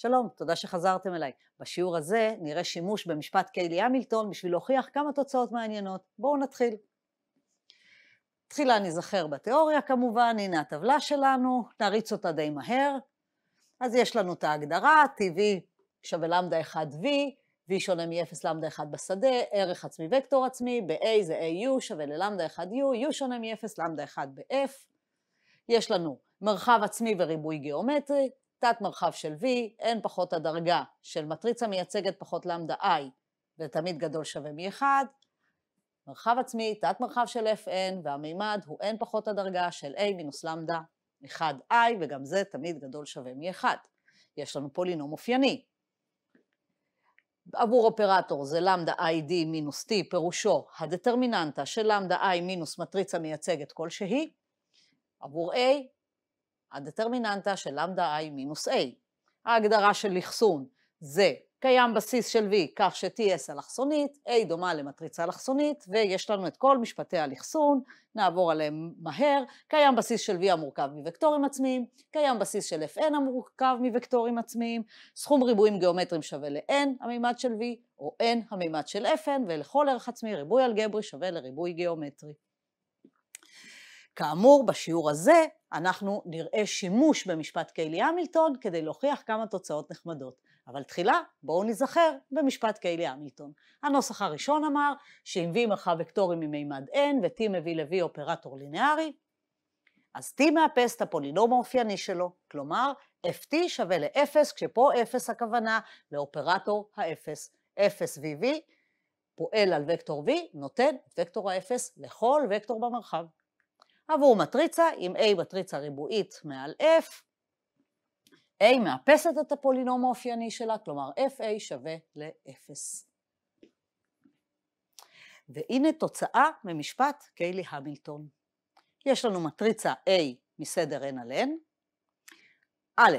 שלום, תודה שחזרתם אליי. בשיעור הזה נראה שימוש במשפט קיילי המילטון בשביל להוכיח כמה תוצאות מעניינות. בואו נתחיל. תחילה נזכר בתיאוריה כמובן, הנה הטבלה שלנו, נריץ אותה די מהר. אז יש לנו את ההגדרה, TV שווה למדה 1V, V שונה מ-0 למדה 1 בשדה, ערך עצמי וקטור עצמי, ב-A זה AU שווה ללמדה 1U, U שונה מ-0 למדה 1 ב-F. יש לנו מרחב עצמי וריבוי גיאומטרי, תת מרחב של V, n פחות הדרגה של מטריצה מייצגת פחות למדה i, ותמיד גדול שווה מ-1, מרחב עצמי, תת מרחב של fn, והמימד הוא n פחות הדרגה של a מינוס למדה 1i, וגם זה תמיד גדול שווה מ-1. יש לנו פולינום אופייני. עבור אופרטור זה למדה id מינוס t, פירושו הדטרמיננטה של למדה i מינוס מטריצה מייצגת כלשהי. עבור a הדטרמיננטה של למדה i מינוס a. ההגדרה של אחסון זה קיים בסיס של v כך ש-TS אלכסונית, a דומה למטריצה אלכסונית, ויש לנו את כל משפטי האלכסון, נעבור עליהם מהר, קיים בסיס של v המורכב מוקטורים עצמיים, קיים בסיס של fn המורכב מוקטורים עצמיים, סכום ריבועים גיאומטריים שווה ל-n המימד של v, או n המימד של fn, ולכל ערך עצמי ריבוי אלגברי שווה לריבוי גיאומטרי. כאמור, בשיעור הזה אנחנו נראה שימוש במשפט קיילי המילטון כדי להוכיח כמה תוצאות נחמדות. אבל תחילה בואו נזכר במשפט קיילי המילטון. הנוסח הראשון אמר שאם v מרחב וקטורי ממימד n ו-t מביא ל-v אופרטור לינארי, אז t מאפס את הפולינום האופייני שלו, כלומר ft שווה ל-0, כשפה 0 הכוונה לאופרטור ה-0. 0 vv פועל על וקטור v, נותן את וקטור ה-0 לכל וקטור במרחב. עבור מטריצה עם A מטריצה ריבועית מעל F, A מאפסת את הפולינום האופייני שלה, כלומר FA שווה ל-0. והנה תוצאה ממשפט קיילי המילטון. יש לנו מטריצה A מסדר n על n. א',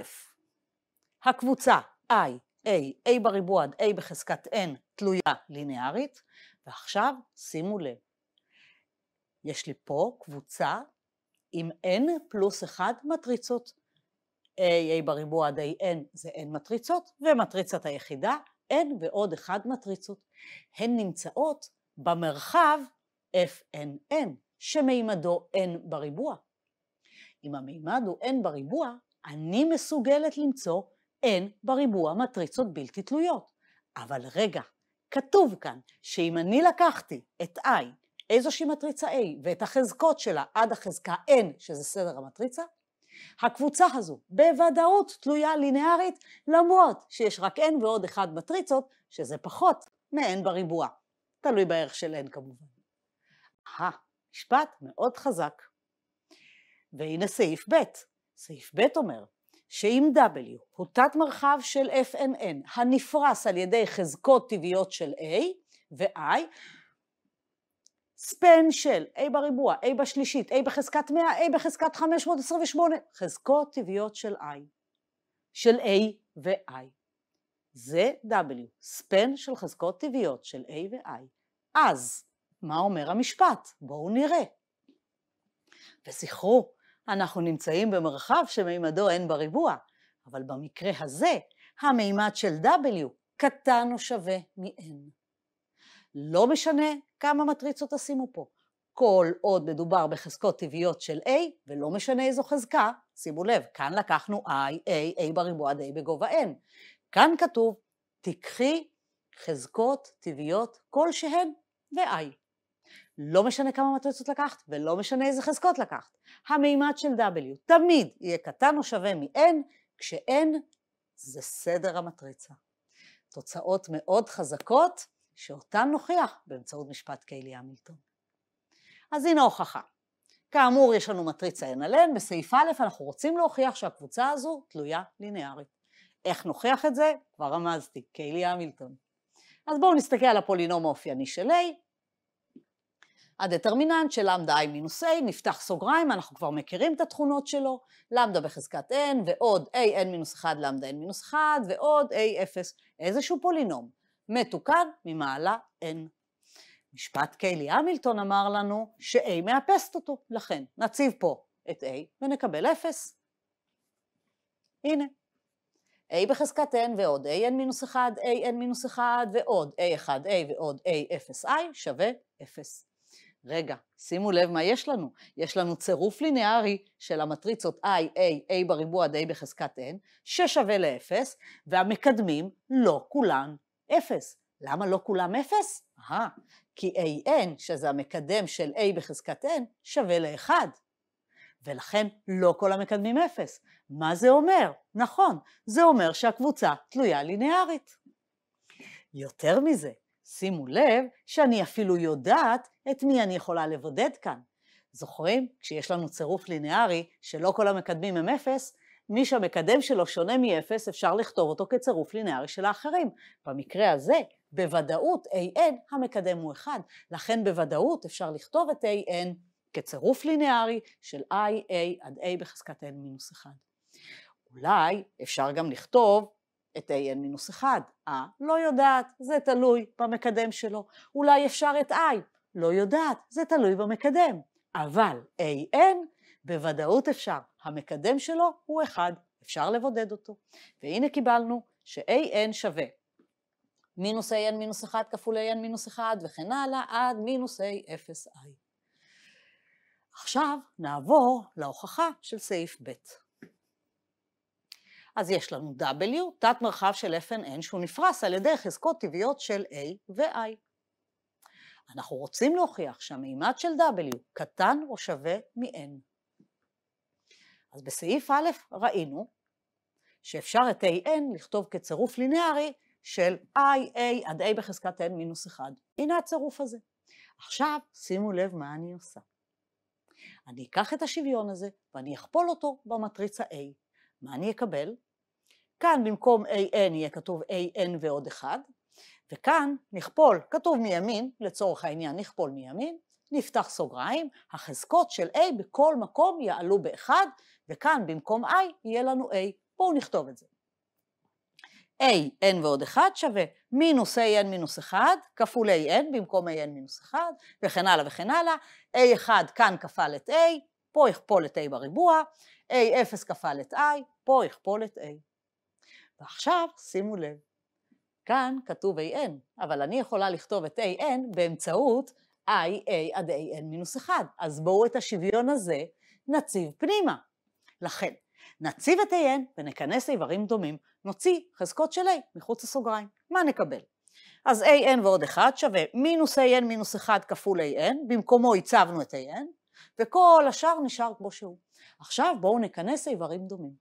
הקבוצה i, a, a בריבוע עד a בחזקת n תלויה לינארית, ועכשיו שימו לב, יש לי פה קבוצה עם n פלוס 1 מטריצות. a, a בריבוע עד a n זה n מטריצות, ומטריצת היחידה n ועוד 1 מטריצות. הן נמצאות במרחב fnn, שמימדו n בריבוע. אם המימד הוא n בריבוע, אני מסוגלת למצוא n בריבוע מטריצות בלתי תלויות. אבל רגע, כתוב כאן שאם אני לקחתי את i איזושהי מטריצה A ואת החזקות שלה עד החזקה N, שזה סדר המטריצה, הקבוצה הזו בוודאות תלויה לינארית, למרות שיש רק N ועוד אחד מטריצות, שזה פחות מ-N בריבוע. תלוי בערך של N כמובן. אהה, משפט מאוד חזק. והנה סעיף ב'. סעיף ב' אומר שאם W הוא תת מרחב של FNN הנפרס על ידי חזקות טבעיות של A ו-I, ספן של a בריבוע, a בשלישית, a בחזקת 100, a בחזקת 528, חזקות טבעיות של i, של a ו-i. זה w, ספן של חזקות טבעיות של a ו-i. אז, מה אומר המשפט? בואו נראה. וזכרו, אנחנו נמצאים במרחב שמימדו n בריבוע, אבל במקרה הזה, המימד של w קטן או שווה מ-n. לא משנה כמה מטריצות תשימו פה. כל עוד מדובר בחזקות טבעיות של A, ולא משנה איזו חזקה, שימו לב, כאן לקחנו I, A, A בריבוע עד A בגובה N. כאן כתוב, תיקחי חזקות טבעיות כלשהן ו-I. לא משנה כמה מטריצות לקחת, ולא משנה איזה חזקות לקחת. המימד של W תמיד יהיה קטן או שווה מ-N, כש-N זה סדר המטריצה. תוצאות מאוד חזקות. שאותן נוכיח באמצעות משפט קיילי המילטון. אז הנה הוכחה. כאמור, יש לנו מטריצה n על n, בסעיף א' אנחנו רוצים להוכיח שהקבוצה הזו תלויה לינארית. איך נוכיח את זה? כבר רמזתי, קיילי המילטון. אז בואו נסתכל על הפולינום האופייני של A. הדטרמיננט של למדה i מינוס a, נפתח סוגריים, אנחנו כבר מכירים את התכונות שלו, למדה בחזקת n ועוד a n מינוס 1 למדה n מינוס 1 ועוד a 0, איזשהו פולינום מתוקן ממעלה אין. משפט קיילי המילטון אמר לנו ש-A מאפסת אותו, לכן נציב פה את A ונקבל 0. הנה, A בחזקת n ועוד an מינוס 1, an מינוס 1 ועוד a1a ועוד a0i שווה 0. רגע, שימו לב מה יש לנו. יש לנו צירוף לינארי של המטריצות i, a, a בריבוע עד a בחזקת n, ששווה ל-0, והמקדמים לא כולן אפס. למה לא כולם אפס? אהה, כי AN, שזה המקדם של A בחזקת N, שווה לאחד. ולכן לא כל המקדמים אפס. מה זה אומר? נכון, זה אומר שהקבוצה תלויה לינארית. יותר מזה, שימו לב שאני אפילו יודעת את מי אני יכולה לבודד כאן. זוכרים? כשיש לנו צירוף לינארי שלא כל המקדמים הם אפס, מי שהמקדם שלו שונה מ-0, אפשר לכתוב אותו כצירוף לינארי של האחרים. במקרה הזה, בוודאות AN המקדם הוא 1, לכן בוודאות אפשר לכתוב את AN כצירוף לינארי של IA עד A בחזקת N מינוס 1. אולי אפשר גם לכתוב את AN מינוס 1. אה, לא יודעת, זה תלוי במקדם שלו. אולי אפשר את I, לא יודעת, זה תלוי במקדם. אבל AN בוודאות אפשר, המקדם שלו הוא 1, אפשר לבודד אותו. והנה קיבלנו ש-AN שווה מינוס AN מינוס 1 כפול AN מינוס 1 וכן הלאה עד מינוס A0I. עכשיו נעבור להוכחה של סעיף ב'. אז יש לנו W, תת מרחב של fnn שהוא נפרס על ידי חזקות טבעיות של A ו-I. אנחנו רוצים להוכיח שהמימד של W קטן או שווה מ-N. אז בסעיף א' ראינו שאפשר את AN לכתוב כצירוף לינארי של IA עד A בחזקת N מינוס 1. הנה הצירוף הזה. עכשיו שימו לב מה אני עושה. אני אקח את השוויון הזה ואני אכפול אותו במטריצה A. מה אני אקבל? כאן במקום AN יהיה כתוב AN ועוד 1, וכאן נכפול, כתוב מימין, לצורך העניין נכפול מימין, נפתח סוגריים, החזקות של A בכל מקום יעלו ב-1, וכאן במקום I יהיה לנו A. בואו נכתוב את זה. A, n ועוד 1 שווה מינוס a n מינוס 1 כפול a n במקום a n מינוס 1 וכן הלאה וכן הלאה. a 1 כאן כפל את a, פה יכפול את a בריבוע, a 0 כפל את i, פה יכפול את a. ועכשיו שימו לב, כאן כתוב a n, אבל אני יכולה לכתוב את a n באמצעות IA עד AN מינוס 1. אז בואו את השוויון הזה נציב פנימה. לכן, נציב את AN ונכנס איברים דומים, נוציא חזקות של A מחוץ לסוגריים. מה נקבל? אז AN ועוד 1 שווה מינוס AN מינוס 1 כפול AN, במקומו הצבנו את AN, וכל השאר נשאר כמו שהוא. עכשיו בואו נכנס איברים דומים.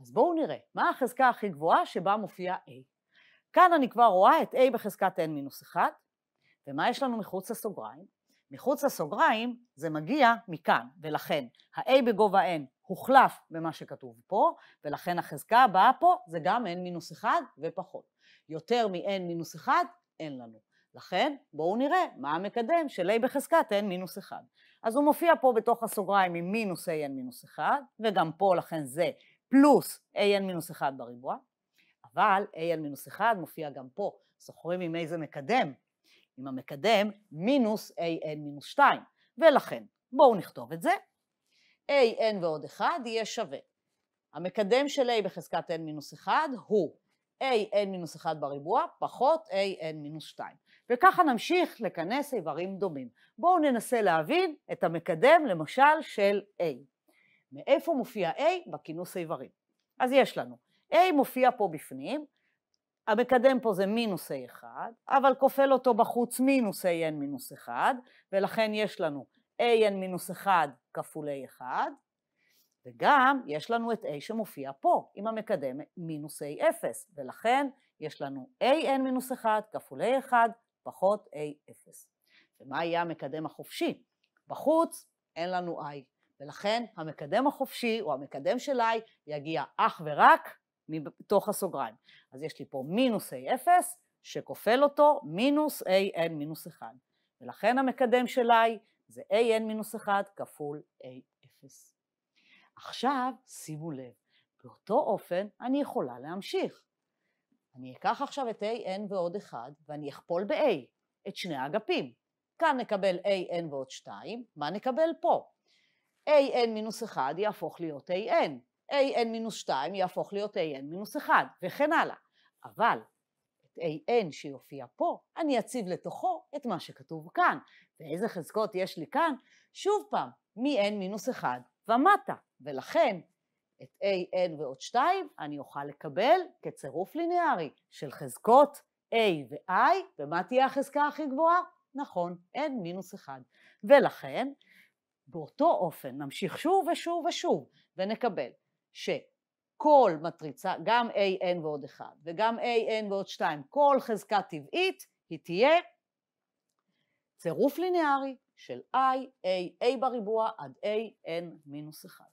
אז בואו נראה, מה החזקה הכי גבוהה שבה מופיע A? כאן אני כבר רואה את A בחזקת N מינוס 1, ומה יש לנו מחוץ לסוגריים? מחוץ לסוגריים זה מגיע מכאן, ולכן ה-A בגובה n הוחלף במה שכתוב פה, ולכן החזקה הבאה פה זה גם n מינוס 1 ופחות. יותר מ-n מינוס 1 אין לנו. לכן בואו נראה מה המקדם של a בחזקת n מינוס 1. אז הוא מופיע פה בתוך הסוגריים עם מינוס an מינוס 1, וגם פה לכן זה פלוס an מינוס 1 בריבוע, אבל an מינוס 1 מופיע גם פה. זוכרים עם איזה מקדם עם המקדם מינוס AN מינוס 2, ולכן בואו נכתוב את זה, AN ועוד 1 יהיה שווה. המקדם של A בחזקת N מינוס 1 הוא AN מינוס 1 בריבוע פחות AN מינוס 2. וככה נמשיך לכנס איברים דומים. בואו ננסה להבין את המקדם למשל של A. מאיפה מופיע A? בכינוס איברים. אז יש לנו, A מופיע פה בפנים, המקדם פה זה מינוס A1, אבל כופל אותו בחוץ מינוס AN מינוס 1, ולכן יש לנו AN מינוס 1 כפול A1, וגם יש לנו את A שמופיע פה, עם המקדם מינוס A0, ולכן יש לנו AN מינוס 1 כפול A1 פחות A0. ומה יהיה המקדם החופשי? בחוץ אין לנו I, ולכן המקדם החופשי, או המקדם של I, יגיע אך ורק מתוך הסוגריים. אז יש לי פה מינוס A0 שכופל אותו מינוס AN מינוס 1. ולכן המקדם שלי זה AN מינוס 1 כפול A0. עכשיו שימו לב, באותו אופן אני יכולה להמשיך. אני אקח עכשיו את AN ועוד 1 ואני אכפול ב-A את שני האגפים. כאן נקבל AN ועוד 2, מה נקבל פה? AN מינוס 1 יהפוך להיות AN. an מינוס 2 יהפוך להיות an מינוס 1 וכן הלאה. אבל את an שיופיע פה, אני אציב לתוכו את מה שכתוב כאן. ואיזה חזקות יש לי כאן? שוב פעם, מ-n מינוס 1 ומטה. ולכן את an ועוד 2 אני אוכל לקבל כצירוף ליניארי של חזקות a ו-i, ומה תהיה החזקה הכי גבוהה? נכון, n מינוס 1. ולכן, באותו אופן נמשיך שוב ושוב ושוב ונקבל שכל מטריצה, גם AN ועוד 1 וגם AN ועוד 2, כל חזקה טבעית היא תהיה צירוף ליניארי של I, A, A בריבוע עד AN מינוס 1.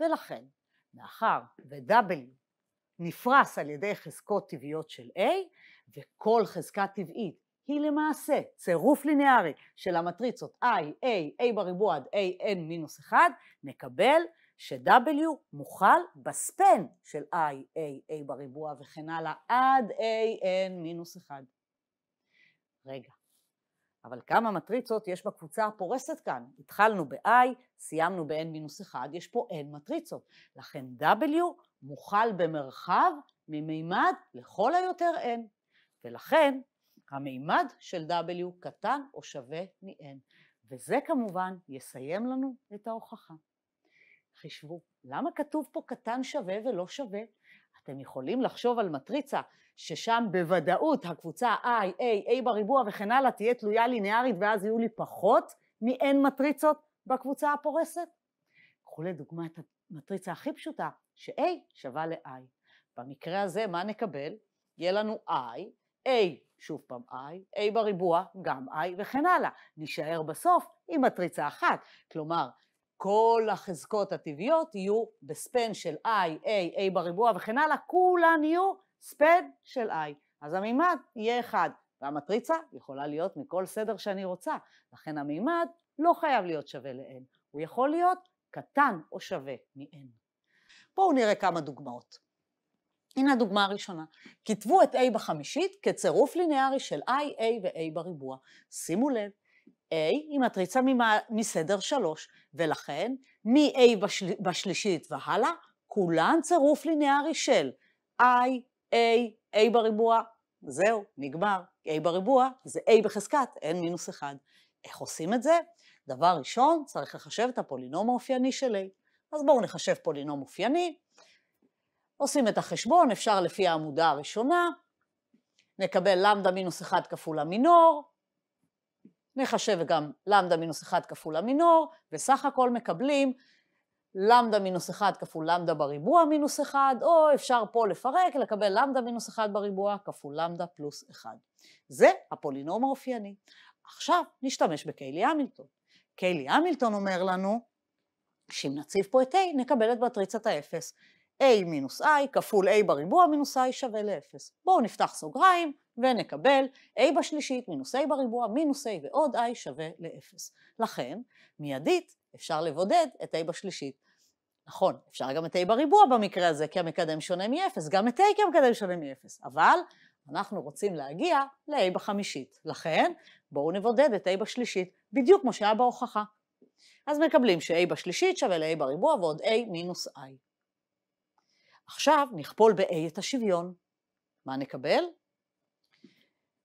ולכן, מאחר ו-W נפרס על ידי חזקות טבעיות של A, וכל חזקה טבעית היא למעשה צירוף ליניארי של המטריצות I, A, A בריבוע עד AN מינוס 1, נקבל ש-W מוכל בספן של I, A, A בריבוע וכן הלאה, עד A, N מינוס 1. רגע, אבל כמה מטריצות יש בקבוצה הפורסת כאן? התחלנו ב-I, סיימנו ב-N מינוס 1, יש פה N מטריצות. לכן W מוכל במרחב ממימד לכל היותר N, ולכן המימד של W קטן או שווה מ-N, וזה כמובן יסיים לנו את ההוכחה. חישבו, למה כתוב פה קטן שווה ולא שווה? אתם יכולים לחשוב על מטריצה ששם בוודאות הקבוצה i, a, a בריבוע וכן הלאה תהיה תלויה לינארית ואז יהיו לי פחות מ-n מטריצות בקבוצה הפורסת? קחו לדוגמה את המטריצה הכי פשוטה, ש-a שווה ל-i. במקרה הזה מה נקבל? יהיה לנו i, a שוב פעם i, a בריבוע גם i וכן הלאה. נישאר בסוף עם מטריצה אחת, כלומר כל החזקות הטבעיות יהיו בספן של i, a, a בריבוע וכן הלאה, כולן יהיו ספן של i. אז המימד יהיה אחד, והמטריצה יכולה להיות מכל סדר שאני רוצה, לכן המימד לא חייב להיות שווה ל-n, הוא יכול להיות קטן או שווה מ-n. בואו נראה כמה דוגמאות. הנה הדוגמה הראשונה. כתבו את a בחמישית כצירוף לינארי של i, a ו-a בריבוע. שימו לב, A היא מטריצה מסדר שלוש, ולכן מ-A בשל... בשלישית והלאה, כולן צירוף ליניארי של I, A, A בריבוע, זהו, נגמר. A בריבוע זה A בחזקת N מינוס 1. איך עושים את זה? דבר ראשון, צריך לחשב את הפולינום האופייני של A. אז בואו נחשב פולינום אופייני. עושים את החשבון, אפשר לפי העמודה הראשונה, נקבל למדה מינוס 1 כפול המינור, נחשב גם למדה מינוס 1 כפול המינור, וסך הכל מקבלים למדה מינוס 1 כפול למדה בריבוע מינוס 1, או אפשר פה לפרק, לקבל למדה מינוס 1 בריבוע כפול למדה פלוס 1. זה הפולינום האופייני. עכשיו נשתמש בקיילי המילטון. קיילי המילטון אומר לנו שאם נציב פה את A, נקבל את מטריצת האפס. a מינוס i כפול a בריבוע מינוס i שווה ל-0. בואו נפתח סוגריים ונקבל a בשלישית מינוס a בריבוע מינוס a ועוד i שווה ל-0. לכן, מיידית אפשר לבודד את a בשלישית. נכון, אפשר גם את a בריבוע במקרה הזה, כי המקדם שונה מ-0, גם את a כי המקדם שונה מ-0, אבל אנחנו רוצים להגיע ל-a בחמישית. לכן, בואו נבודד את a בשלישית, בדיוק כמו שהיה בהוכחה. אז מקבלים ש-a בשלישית שווה ל-a בריבוע ועוד a מינוס i. עכשיו נכפול ב-A את השוויון. מה נקבל?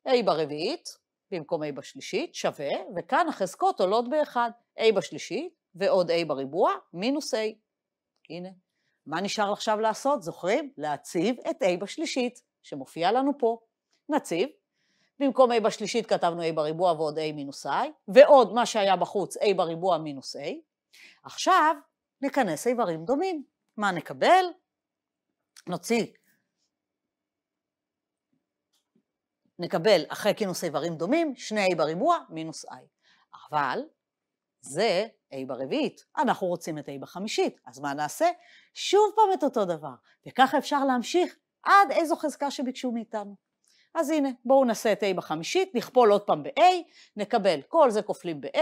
A ברביעית במקום A בשלישית שווה, וכאן החזקות עולות ב-1, A בשלישית ועוד A בריבוע מינוס A. הנה. מה נשאר עכשיו לעשות? זוכרים? להציב את A בשלישית, שמופיע לנו פה. נציב, במקום A בשלישית כתבנו A בריבוע ועוד A מינוס I, ועוד מה שהיה בחוץ A בריבוע מינוס A. עכשיו נכנס איברים דומים. מה נקבל? נוציא, נקבל אחרי כינוס איברים דומים, שני a בריבוע מינוס i. אבל זה a ברביעית, אנחנו רוצים את a בחמישית, אז מה נעשה? שוב פעם את אותו דבר, וככה אפשר להמשיך עד איזו חזקה שביקשו מאיתנו. אז הנה, בואו נעשה את a בחמישית, נכפול עוד פעם ב-a, נקבל כל זה כופלים ב-a,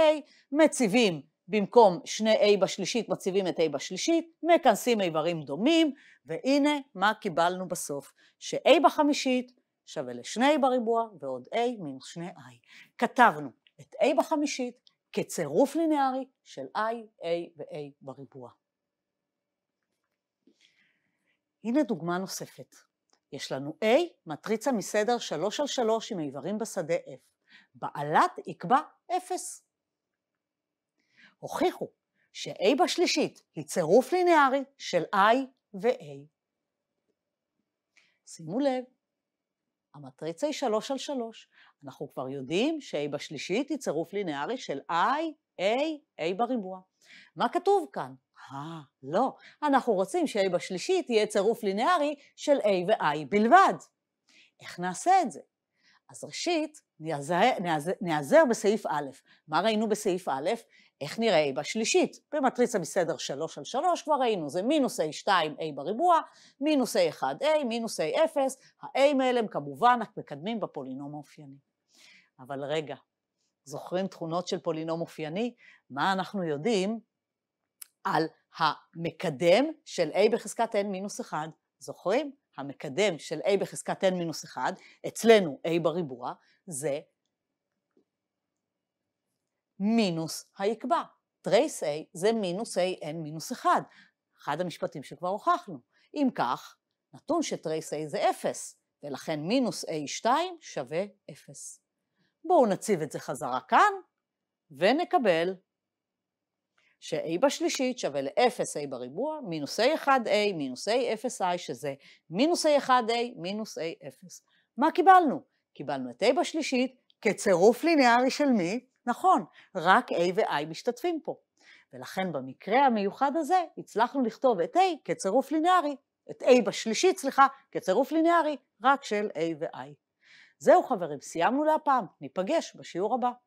מציבים במקום שני A בשלישית מציבים את A בשלישית, מכנסים איברים דומים, והנה מה קיבלנו בסוף, ש-A בחמישית שווה לשני a בריבוע ועוד A מינוס שני i כתבנו את A בחמישית כצירוף לינארי של I, A ו-A בריבוע. הנה דוגמה נוספת. יש לנו A, מטריצה מסדר 3 על 3 עם איברים בשדה F. בעלת יקבע 0. הוכיחו ש-A בשלישית היא צירוף ליניארי של I ו-A. שימו לב, המטריצה היא 3 על 3. אנחנו כבר יודעים ש-A בשלישית היא צירוף ליניארי של I, A, A בריבוע. מה כתוב כאן? אה, לא. אנחנו רוצים ש-A בשלישית יהיה צירוף ליניארי של A ו-I בלבד. איך נעשה את זה? אז ראשית, נעזר, נעזר, נעזר בסעיף א'. מה ראינו בסעיף א'? איך נראה A בשלישית? במטריצה מסדר 3 על 3 כבר ראינו, זה מינוס A2 A בריבוע, מינוס A1 A, מינוס A0, ה-A'ים האלה הם כמובן מקדמים בפולינום האופייני. אבל רגע, זוכרים תכונות של פולינום אופייני? מה אנחנו יודעים על המקדם של A בחזקת n מינוס 1? זוכרים? המקדם של A בחזקת n מינוס 1, אצלנו A בריבוע, זה מינוס היקבע. טרייס A זה מינוס AN מינוס 1, אחד המשפטים שכבר הוכחנו. אם כך, נתון שטרייס A זה 0, ולכן מינוס A2 שווה 0. בואו נציב את זה חזרה כאן, ונקבל ש-A בשלישית שווה ל-0A בריבוע, מינוס A1A, מינוס A0I, שזה מינוס A1A, מינוס A0. מה קיבלנו? קיבלנו את A בשלישית כצירוף ליניארי של מי? נכון, רק A ו-I משתתפים פה. ולכן במקרה המיוחד הזה הצלחנו לכתוב את A כצירוף ליניארי, את A בשלישית, סליחה, כצירוף ליניארי, רק של A ו-I. זהו חברים, סיימנו להפעם, ניפגש בשיעור הבא.